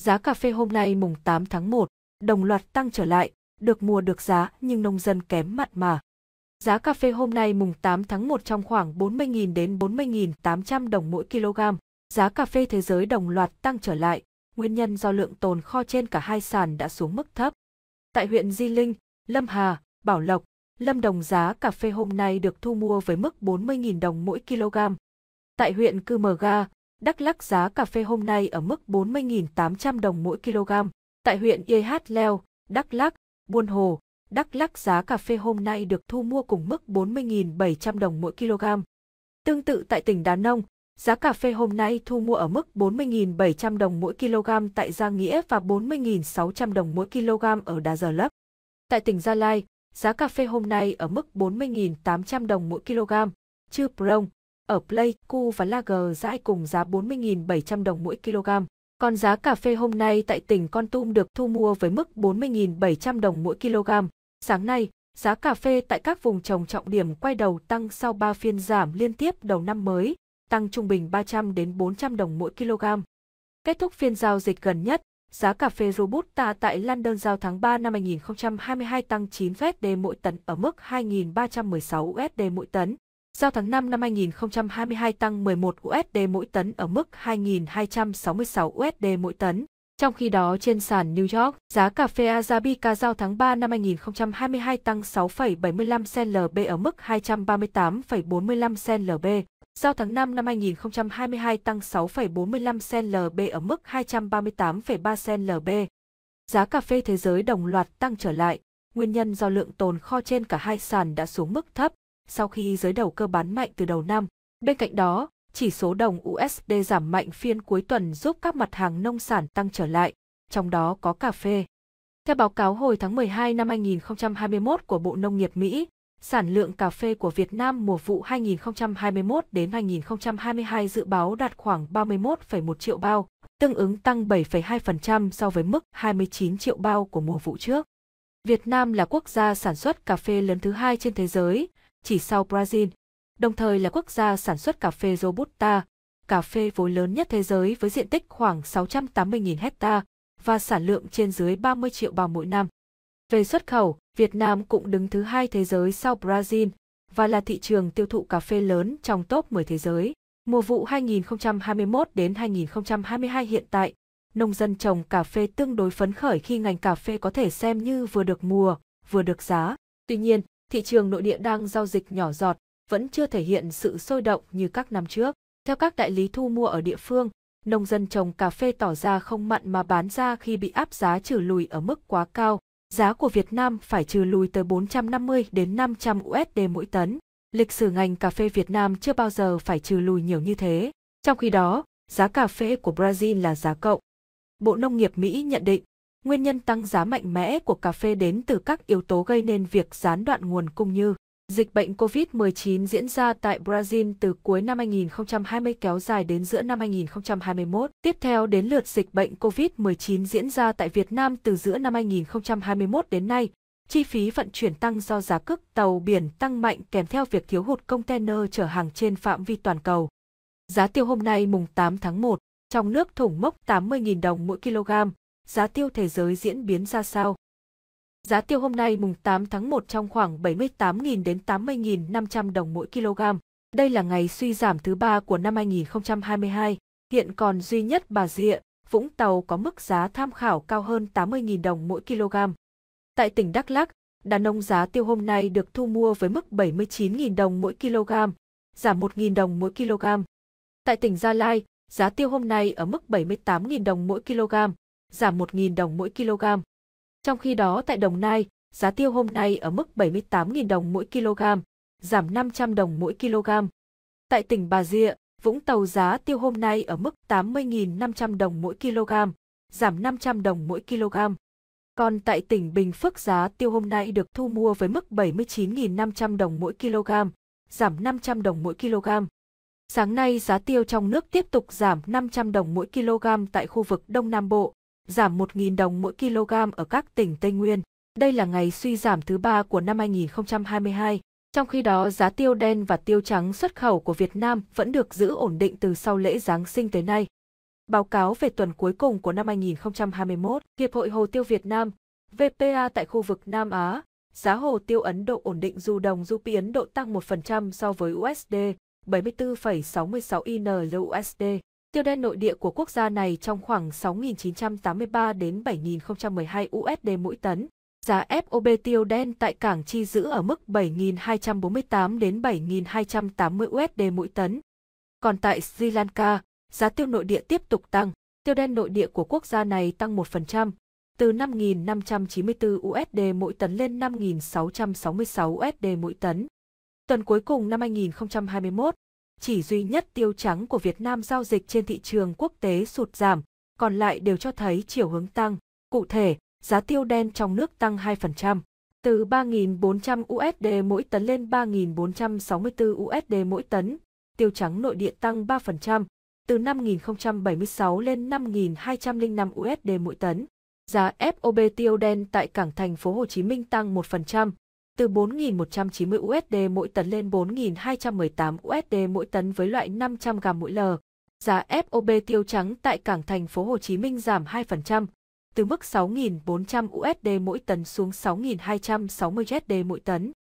Giá cà phê hôm nay mùng 8 tháng 1 đồng loạt tăng trở lại, được mua được giá nhưng nông dân kém mặn mà. Giá cà phê hôm nay mùng 8 tháng 1 trong khoảng 40.000 đến 40.800 đồng mỗi kg. Giá cà phê thế giới đồng loạt tăng trở lại, nguyên nhân do lượng tồn kho trên cả hai sàn đã xuống mức thấp. Tại huyện Di Linh, Lâm Hà, Bảo Lộc, Lâm Đồng giá cà phê hôm nay được thu mua với mức 40.000 đồng mỗi kg. Tại huyện Cư Mờ Ga, Đắk Lắc giá cà phê hôm nay ở mức 40.800 đồng mỗi kg. Tại huyện Yê Hát Leo, Đắk Lắc, Buôn Hồ, Đắk Lắc giá cà phê hôm nay được thu mua cùng mức 40.700 đồng mỗi kg. Tương tự tại tỉnh Đà Nông, giá cà phê hôm nay thu mua ở mức 40.700 đồng mỗi kg tại Gia Nghĩa và 40.600 đồng mỗi kg ở Đà Giờ Lấp. Tại tỉnh Gia Lai, giá cà phê hôm nay ở mức 40.800 đồng mỗi kg. Chư Prong, ở Pleiku cu và lager dãi cùng giá 40.700 đồng mỗi kg. Còn giá cà phê hôm nay tại tỉnh Con Tum được thu mua với mức 40.700 đồng mỗi kg. Sáng nay, giá cà phê tại các vùng trồng trọng điểm quay đầu tăng sau 3 phiên giảm liên tiếp đầu năm mới, tăng trung bình 300 đến 400 đồng mỗi kg. Kết thúc phiên giao dịch gần nhất, giá cà phê Robusta tại London giao tháng 3 năm 2022 tăng 9 USD mỗi tấn ở mức 2.316 USD mỗi tấn. Giao tháng 5 năm 2022 tăng 11 USD mỗi tấn ở mức 2.266 USD mỗi tấn. Trong khi đó trên sàn New York, giá cà phê Arabica giao tháng 3 năm 2022 tăng 6,75 cent LB ở mức 238,45 cent LB. Giao tháng 5 năm 2022 tăng 6,45 cent LB ở mức 238,3 cent LB. Giá cà phê thế giới đồng loạt tăng trở lại, nguyên nhân do lượng tồn kho trên cả hai sàn đã xuống mức thấp, sau khi giới đầu cơ bán mạnh từ đầu năm. Bên cạnh đó, chỉ số đồng USD giảm mạnh phiên cuối tuần giúp các mặt hàng nông sản tăng trở lại, trong đó có cà phê. Theo báo cáo hồi tháng 12 năm 2021 của Bộ Nông nghiệp Mỹ, sản lượng cà phê của Việt Nam mùa vụ 2021 đến 2022 dự báo đạt khoảng 31,1 triệu bao, tương ứng tăng 7,2% so với mức 29 triệu bao của mùa vụ trước. Việt Nam là quốc gia sản xuất cà phê lớn thứ hai trên thế giới, chỉ sau Brazil, đồng thời là quốc gia sản xuất cà phê Robusta, cà phê vốn lớn nhất thế giới với diện tích khoảng 680.000 hecta và sản lượng trên dưới 30 triệu bao mỗi năm. Về xuất khẩu, Việt Nam cũng đứng thứ hai thế giới sau Brazil và là thị trường tiêu thụ cà phê lớn trong top 10 thế giới. Mùa vụ 2021 đến 2022 hiện tại, nông dân trồng cà phê tương đối phấn khởi khi ngành cà phê có thể xem như vừa được mùa, vừa được giá. Tuy nhiên, thị trường nội địa đang giao dịch nhỏ giọt, vẫn chưa thể hiện sự sôi động như các năm trước. Theo các đại lý thu mua ở địa phương, nông dân trồng cà phê tỏ ra không mặn mà bán ra khi bị áp giá trừ lùi ở mức quá cao. Giá của Việt Nam phải trừ lùi tới 450 đến 500 USD mỗi tấn. Lịch sử ngành cà phê Việt Nam chưa bao giờ phải trừ lùi nhiều như thế. Trong khi đó, giá cà phê của Brazil là giá cộng. Bộ Nông nghiệp Mỹ nhận định Nguyên nhân tăng giá mạnh mẽ của cà phê đến từ các yếu tố gây nên việc gián đoạn nguồn cung như Dịch bệnh COVID-19 diễn ra tại Brazil từ cuối năm 2020 kéo dài đến giữa năm 2021. Tiếp theo đến lượt dịch bệnh COVID-19 diễn ra tại Việt Nam từ giữa năm 2021 đến nay. Chi phí vận chuyển tăng do giá cước tàu biển tăng mạnh kèm theo việc thiếu hụt container chở hàng trên phạm vi toàn cầu. Giá tiêu hôm nay mùng 8 tháng 1, trong nước thủng mốc 80.000 đồng mỗi kg, giá tiêu thế giới diễn biến ra sao. Giá tiêu hôm nay mùng 8 tháng 1 trong khoảng 78.000 đến 80.500 đồng mỗi kg. Đây là ngày suy giảm thứ ba của năm 2022, hiện còn duy nhất Bà Rịa, Vũng Tàu có mức giá tham khảo cao hơn 80.000 đồng mỗi kg. Tại tỉnh Đắk Lắk, đà nông giá tiêu hôm nay được thu mua với mức 79.000 đồng mỗi kg, giảm 1.000 đồng mỗi kg. Tại tỉnh Gia Lai, giá tiêu hôm nay ở mức 78.000 đồng mỗi kg, giảm 1.000 đồng mỗi kg. Trong khi đó tại Đồng Nai, giá tiêu hôm nay ở mức 78.000 đồng mỗi kg, giảm 500 đồng mỗi kg. Tại tỉnh Bà Rịa, Vũng Tàu giá tiêu hôm nay ở mức 80.500 đồng mỗi kg, giảm 500 đồng mỗi kg. Còn tại tỉnh Bình Phước giá tiêu hôm nay được thu mua với mức 79.500 đồng mỗi kg, giảm 500 đồng mỗi kg. Sáng nay giá tiêu trong nước tiếp tục giảm 500 đồng mỗi kg tại khu vực Đông Nam Bộ, giảm 1.000 đồng mỗi kg ở các tỉnh Tây Nguyên. Đây là ngày suy giảm thứ ba của năm 2022. Trong khi đó, giá tiêu đen và tiêu trắng xuất khẩu của Việt Nam vẫn được giữ ổn định từ sau lễ Giáng sinh tới nay. Báo cáo về tuần cuối cùng của năm 2021, Hiệp hội Hồ tiêu Việt Nam, VPA tại khu vực Nam Á, giá hồ tiêu Ấn Độ ổn định dù đồng rupee Ấn Độ tăng 1% so với USD, 74,66 INR USD. Tiêu đen nội địa của quốc gia này trong khoảng 6.983 đến 7.012 USD mỗi tấn. Giá FOB tiêu đen tại cảng chi giữ ở mức 7.248 đến 7.280 USD mỗi tấn. Còn tại Sri Lanka, giá tiêu nội địa tiếp tục tăng. Tiêu đen nội địa của quốc gia này tăng 1%, từ 5.594 USD mỗi tấn lên 5.666 USD mỗi tấn. Tuần cuối cùng năm 2021, chỉ duy nhất tiêu trắng của Việt Nam giao dịch trên thị trường quốc tế sụt giảm, còn lại đều cho thấy chiều hướng tăng. Cụ thể, giá tiêu đen trong nước tăng 2%, từ 3.400 USD mỗi tấn lên 3.464 USD mỗi tấn, tiêu trắng nội địa tăng 3%, từ 5.076 lên 5.205 USD mỗi tấn. Giá FOB tiêu đen tại cảng thành phố Hồ Chí Minh tăng 1%, từ 4.190 USD mỗi tấn lên 4.218 USD mỗi tấn với loại 500 g mỗi lờ. Giá FOB tiêu trắng tại cảng thành phố Hồ Chí Minh giảm 2%, từ mức 6.400 USD mỗi tấn xuống 6.260 USD mỗi tấn.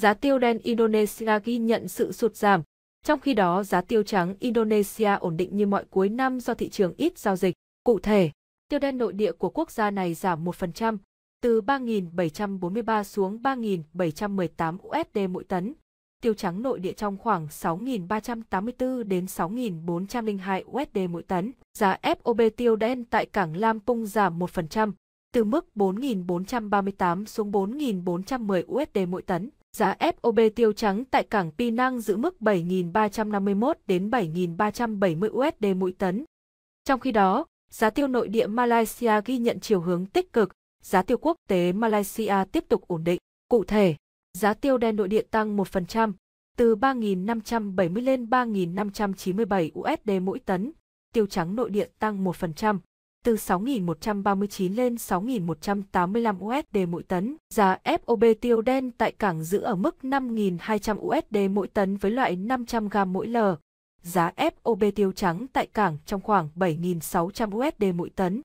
Giá tiêu đen Indonesia ghi nhận sự sụt giảm, trong khi đó giá tiêu trắng Indonesia ổn định như mọi cuối năm do thị trường ít giao dịch. Cụ thể, tiêu đen nội địa của quốc gia này giảm 1%, từ 3.743 xuống 3.718 USD mỗi tấn. Tiêu trắng nội địa trong khoảng 6.384 đến 6.402 USD mỗi tấn. Giá FOB tiêu đen tại cảng Lam Pung giảm 1%, từ mức 4.438 xuống 4.410 USD mỗi tấn. Giá FOB tiêu trắng tại cảng Pinang giữ mức 7.351 đến 7.370 USD mỗi tấn. Trong khi đó, giá tiêu nội địa Malaysia ghi nhận chiều hướng tích cực giá tiêu quốc tế Malaysia tiếp tục ổn định. Cụ thể, giá tiêu đen nội địa tăng 1%, từ 3.570 lên 3.597 USD mỗi tấn, tiêu trắng nội địa tăng 1%, từ 6.139 lên 6.185 USD mỗi tấn. Giá FOB tiêu đen tại cảng giữ ở mức 5.200 USD mỗi tấn với loại 500 g mỗi lờ. Giá FOB tiêu trắng tại cảng trong khoảng 7.600 USD mỗi tấn.